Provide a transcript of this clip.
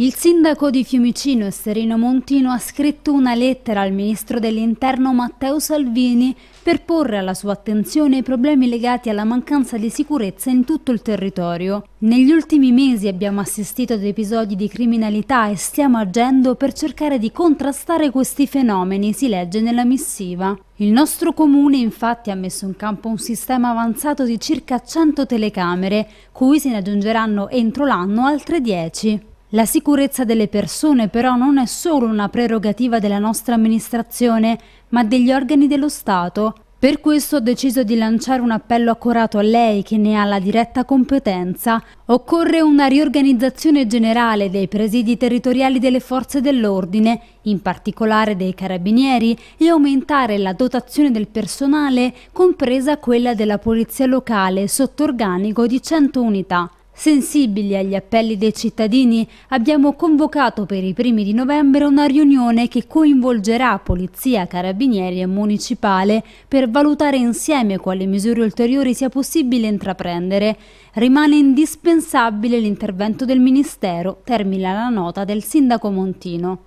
Il sindaco di Fiumicino, Esserino Montino, ha scritto una lettera al ministro dell'interno Matteo Salvini per porre alla sua attenzione i problemi legati alla mancanza di sicurezza in tutto il territorio. Negli ultimi mesi abbiamo assistito ad episodi di criminalità e stiamo agendo per cercare di contrastare questi fenomeni, si legge nella missiva. Il nostro comune infatti ha messo in campo un sistema avanzato di circa 100 telecamere, cui se ne aggiungeranno entro l'anno altre 10. La sicurezza delle persone però non è solo una prerogativa della nostra amministrazione, ma degli organi dello Stato. Per questo ho deciso di lanciare un appello accurato a lei che ne ha la diretta competenza. Occorre una riorganizzazione generale dei presidi territoriali delle forze dell'ordine, in particolare dei carabinieri, e aumentare la dotazione del personale, compresa quella della polizia locale, sotto organico di 100 unità. Sensibili agli appelli dei cittadini, abbiamo convocato per i primi di novembre una riunione che coinvolgerà Polizia, Carabinieri e Municipale per valutare insieme quali misure ulteriori sia possibile intraprendere. Rimane indispensabile l'intervento del Ministero, termina la nota del Sindaco Montino.